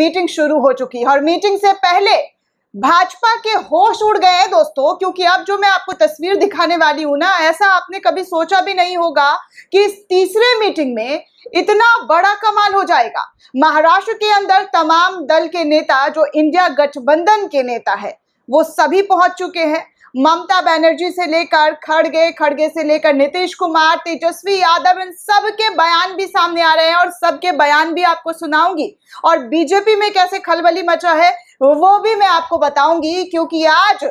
meeting शुरू हो चुकी है और मीटिंग से पहले भाजपा के होश उड़ गए हैं दोस्तों क्योंकि अब जो मैं आपको तस्वीर दिखाने वाली हूं ना ऐसा आपने कभी सोचा भी नहीं होगा कि इस तीसरे मीटिंग में इतना बड़ा कमाल हो जाएगा महाराष्ट्र के अंदर तमाम दल के नेता जो इंडिया गठबंधन के नेता है वो सभी पहुंच चुके हैं ममता बनर्जी से लेकर खड़गे खड़गे से लेकर नीतीश कुमार तेजस्वी यादव इन सब के बयान भी सामने आ रहे हैं और सबके बयान भी आपको सुनाऊंगी और बीजेपी में कैसे खलबली मचा है वो भी मैं आपको बताऊंगी क्योंकि आज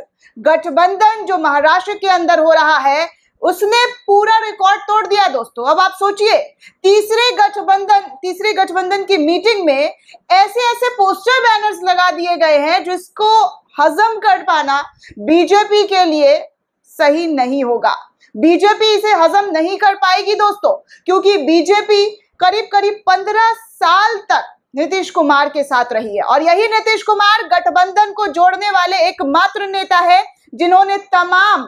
गठबंधन जो महाराष्ट्र के अंदर हो रहा है उसने पूरा रिकॉर्ड तोड़ दिया दोस्तों अब आप सोचिए तीसरे गठबंधन तीसरे गठबंधन की मीटिंग में ऐसे ऐसे पोस्टर बैनर्स लगा दिए गए हैं जिसको हजम कर पाना बीजेपी के लिए सही नहीं होगा बीजेपी इसे हजम नहीं कर पाएगी दोस्तों क्योंकि बीजेपी करीब करीब पंद्रह साल तक नीतीश कुमार के साथ रही है और यही नीतीश कुमार गठबंधन को जोड़ने वाले एकमात्र नेता है जिन्होंने तमाम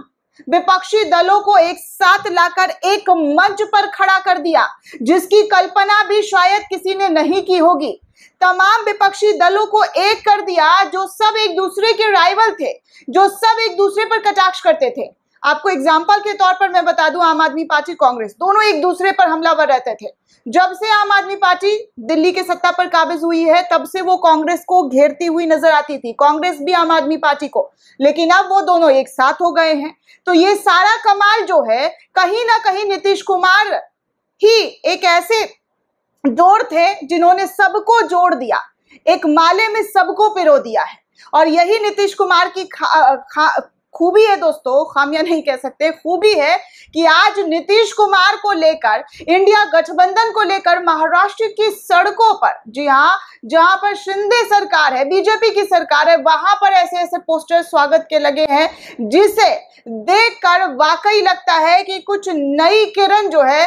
विपक्षी दलों को एक साथ लाकर एक मंच पर खड़ा कर दिया जिसकी कल्पना भी शायद किसी ने नहीं की होगी तमाम विपक्षी दलों को एक कर दिया जो सब एक दूसरे के राइवल थे जो सब एक दूसरे पर कटाक्ष करते थे आपको एग्जाम्पल के तौर पर मैं बता दूं आम आदमी पार्टी कांग्रेस दोनों एक दूसरे पर हमलावर रहते थे जब से आम आदमी पार्टी दिल्ली के सत्ता पर काबिज हुई है तब से वो कांग्रेस को घेरती हुई नजर आती थी कांग्रेस भी आम आदमी पार्टी को लेकिन अब वो दोनों एक साथ हो गए हैं तो ये सारा कमाल जो है कहीं ना कहीं नीतीश कुमार ही एक ऐसे जोड़ थे जिन्होंने सबको जोड़ दिया एक माले में सबको पिरो दिया है और यही नीतीश कुमार की खा, खा, खूबी है दोस्तों खामिया नहीं कह सकते खूबी है कि आज नीतीश कुमार को लेकर इंडिया गठबंधन को लेकर महाराष्ट्र की सड़कों पर जी हाँ जहां पर शिंदे सरकार है बीजेपी की सरकार है वहां पर ऐसे ऐसे पोस्टर स्वागत के लगे हैं जिसे देखकर वाकई लगता है कि कुछ नई किरण जो है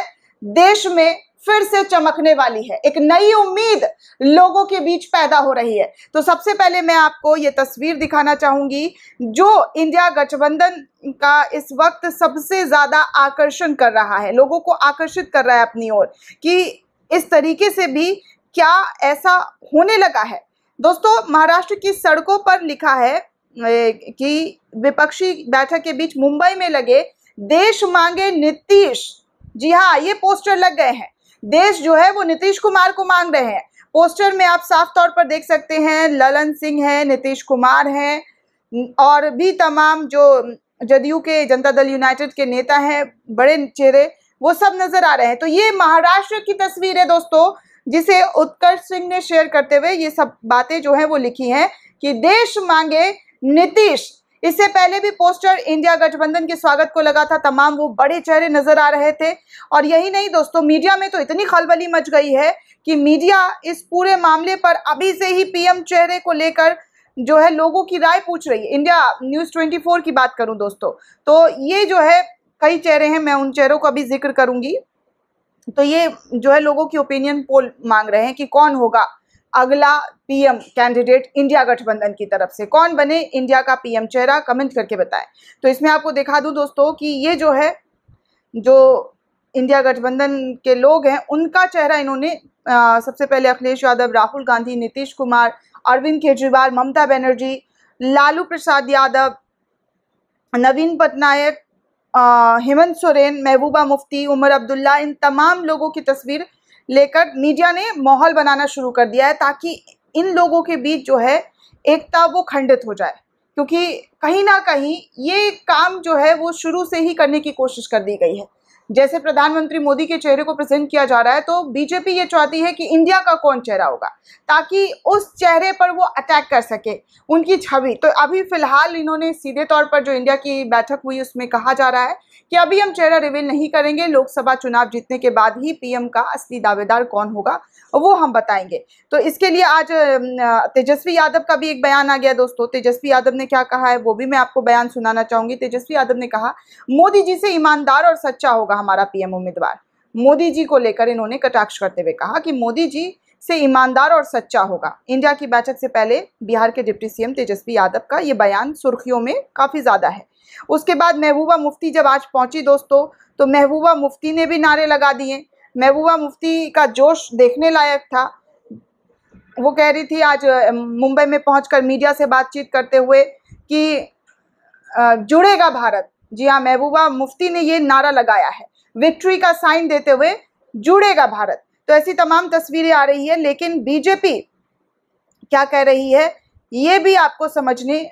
देश में फिर से चमकने वाली है एक नई उम्मीद लोगों के बीच पैदा हो रही है तो सबसे पहले मैं आपको ये तस्वीर दिखाना चाहूंगी जो इंडिया गठबंधन का इस वक्त सबसे ज़्यादा आकर्षण कर रहा है लोगों को आकर्षित कर रहा है अपनी ओर कि इस तरीके से भी क्या ऐसा होने लगा है दोस्तों महाराष्ट्र की सड़कों पर लिखा है कि विपक्षी बैठक के बीच मुंबई में लगे देश मांगे नीतीश जी हाँ ये पोस्टर लग गए हैं देश जो है वो नीतीश कुमार को मांग रहे हैं पोस्टर में आप साफ तौर पर देख सकते हैं ललन सिंह है नीतीश कुमार है और भी तमाम जो जदयू के जनता दल यूनाइटेड के नेता हैं बड़े चेहरे वो सब नजर आ रहे हैं तो ये महाराष्ट्र की तस्वीर है दोस्तों जिसे उत्कर्ष सिंह ने शेयर करते हुए ये सब बातें जो है वो लिखी हैं कि देश मांगे नीतीश इससे पहले भी पोस्टर इंडिया गठबंधन के स्वागत को लगा था तमाम वो बड़े चेहरे नजर आ रहे थे और यही नहीं दोस्तों मीडिया में तो इतनी खलबली मच गई है कि मीडिया इस पूरे मामले पर अभी से ही पीएम चेहरे को लेकर जो है लोगों की राय पूछ रही है इंडिया न्यूज 24 की बात करूं दोस्तों तो ये जो है कई चेहरे हैं मैं उन चेहरों का भी जिक्र करूंगी तो ये जो है लोगों की ओपिनियन पोल मांग रहे हैं कि कौन होगा अगला पीएम कैंडिडेट इंडिया गठबंधन की तरफ से कौन बने इंडिया का पीएम चेहरा कमेंट करके बताएं तो इसमें आपको दिखा दूं दोस्तों कि ये जो है जो इंडिया गठबंधन के लोग हैं उनका चेहरा इन्होंने सबसे पहले अखिलेश यादव राहुल गांधी नीतीश कुमार अरविंद केजरीवाल ममता बनर्जी लालू प्रसाद यादव नवीन पटनायक हेमंत सोरेन महबूबा मुफ्ती उमर अब्दुल्ला इन तमाम लोगों की तस्वीर लेकर मीडिया ने माहौल बनाना शुरू कर दिया है ताकि इन लोगों के बीच जो है एकता वो खंडित हो जाए क्योंकि कहीं ना कहीं ये काम जो है वो शुरू से ही करने की कोशिश कर दी गई है जैसे प्रधानमंत्री मोदी के चेहरे को प्रेजेंट किया जा रहा है तो बीजेपी ये चाहती है कि इंडिया का कौन चेहरा होगा ताकि उस चेहरे पर वो अटैक कर सके उनकी छवि तो अभी फिलहाल इन्होंने सीधे तौर पर जो इंडिया की बैठक हुई उसमें कहा जा रहा है कि अभी हम चेहरा रिवील नहीं करेंगे लोकसभा चुनाव जीतने के बाद ही पीएम का असली दावेदार कौन होगा वो हम बताएंगे तो इसके लिए आज तेजस्वी यादव का भी एक बयान आ गया दोस्तों तेजस्वी यादव ने क्या कहा है वो भी मैं आपको बयान सुनाना चाहूंगी तेजस्वी यादव ने कहा मोदी जी से ईमानदार और सच्चा होगा होगा हमारा पीएम उम्मीदवार मोदी जी को लेकर इन्होंने कटाक्ष करते हुए कहा कि मोदी जी से ईमानदार और सच्चा होगा इंडिया की बैठक से पहले बिहार के डिप्टी सीएम तेजस्वी यादव का ये बयान सुर्खियों में काफ़ी ज़्यादा है उसके बाद महबूबा मुफ्ती जब आज पहुंची दोस्तों तो महबूबा मुफ्ती ने भी नारे लगा दिए महबूबा मुफ्ती का जोश देखने लायक था वो कह रही थी आज मुंबई में पहुंचकर मीडिया से बातचीत करते हुए कि जुड़ेगा भारत जी हाँ महबूबा मुफ्ती ने ये नारा लगाया है विक्ट्री का साइन देते हुए जुड़ेगा भारत तो ऐसी तमाम तस्वीरें आ रही है लेकिन बीजेपी क्या कह रही है ये भी आपको समझने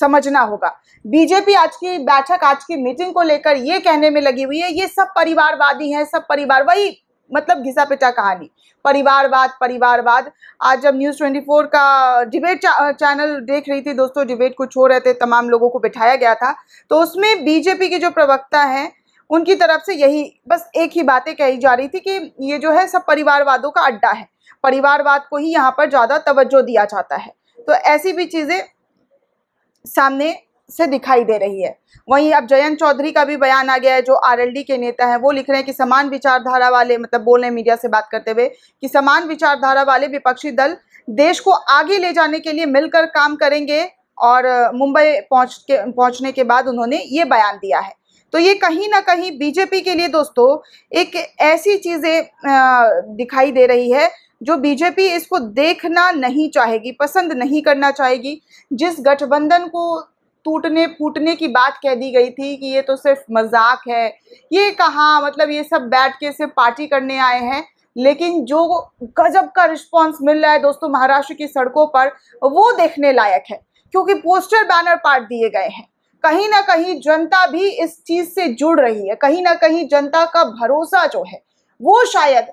समझना होगा बीजेपी आज की बैठक आज की मीटिंग को लेकर ये कहने में लगी हुई है ये सब परिवारवादी हैं सब परिवार वही मतलब घिसा पिटा कहानी परिवारवाद परिवारवाद आज जब न्यूज़ 24 का डिबेट चा, चैनल देख रही थी दोस्तों डिबेट कुछ हो रहे थे तमाम लोगों को बिठाया गया था तो उसमें बीजेपी के जो प्रवक्ता हैं उनकी तरफ से यही बस एक ही बातें कही जा रही थी कि ये जो है सब परिवारवादों का अड्डा है परिवारवाद को ही यहाँ पर ज़्यादा तवज्जो दिया जाता है तो ऐसी भी चीज़ें सामने से दिखाई दे रही है वहीं अब जयंत चौधरी का भी बयान आ गया है जो आरएलडी के नेता है वो लिख रहे हैं कि समान विचारधारा वाले मतलब बोल रहे हैं मीडिया से बात करते हुए कि समान विचारधारा वाले विपक्षी दल देश को आगे ले जाने के लिए मिलकर काम करेंगे और मुंबई पहुंच के पहुंचने के बाद उन्होंने ये बयान दिया है तो ये कहीं ना कहीं बीजेपी के लिए दोस्तों एक ऐसी चीज़ें दिखाई दे रही है जो बीजेपी इसको देखना नहीं चाहेगी पसंद नहीं करना चाहेगी जिस गठबंधन को टूटने फूटने की बात कह दी गई थी कि ये तो सिर्फ मजाक है ये कहाँ मतलब ये सब बैठ के सिर्फ पार्टी करने आए हैं लेकिन जो गजब का रिस्पॉन्स मिल रहा है दोस्तों महाराष्ट्र की सड़कों पर वो देखने लायक है क्योंकि पोस्टर बैनर पार्ट दिए गए हैं कहीं ना कहीं जनता भी इस चीज से जुड़ रही है कहीं ना कहीं जनता का भरोसा जो है वो शायद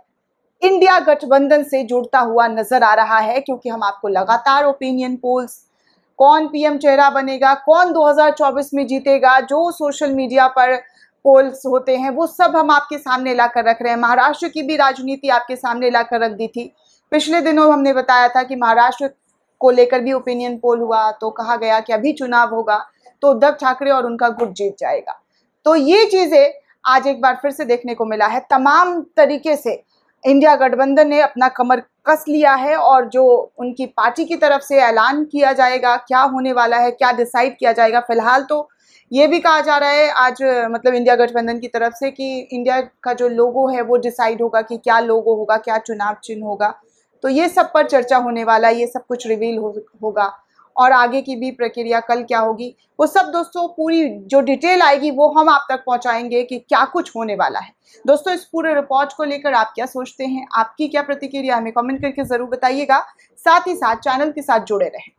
इंडिया गठबंधन से जुड़ता हुआ नजर आ रहा है क्योंकि हम आपको लगातार ओपिनियन पोल्स कौन पीएम चेहरा बनेगा कौन 2024 में जीतेगा जो सोशल मीडिया पर पोल्स होते हैं वो सब हम आपके सामने ला कर रख रहे हैं महाराष्ट्र की भी राजनीति आपके सामने ला कर रख दी थी पिछले दिनों हमने बताया था कि महाराष्ट्र को लेकर भी ओपिनियन पोल हुआ तो कहा गया कि अभी चुनाव होगा तो उद्धव ठाकरे और उनका गुट जीत जाएगा तो ये चीज़ें आज एक बार फिर से देखने को मिला है तमाम तरीके से इंडिया गठबंधन ने अपना कमर कस लिया है और जो उनकी पार्टी की तरफ से ऐलान किया जाएगा क्या होने वाला है क्या डिसाइड किया जाएगा फिलहाल तो ये भी कहा जा रहा है आज मतलब इंडिया गठबंधन की तरफ से कि इंडिया का जो लोगो है वो डिसाइड होगा कि क्या लोगो होगा क्या चुनाव चिन्ह होगा तो ये सब पर चर्चा होने वाला है ये सब कुछ रिवील हो, होगा और आगे की भी प्रक्रिया कल क्या होगी वो सब दोस्तों पूरी जो डिटेल आएगी वो हम आप तक पहुंचाएंगे कि क्या कुछ होने वाला है दोस्तों इस पूरे रिपोर्ट को लेकर आप क्या सोचते हैं आपकी क्या प्रतिक्रिया हमें कमेंट करके ज़रूर बताइएगा साथ ही साथ चैनल के साथ जुड़े रहें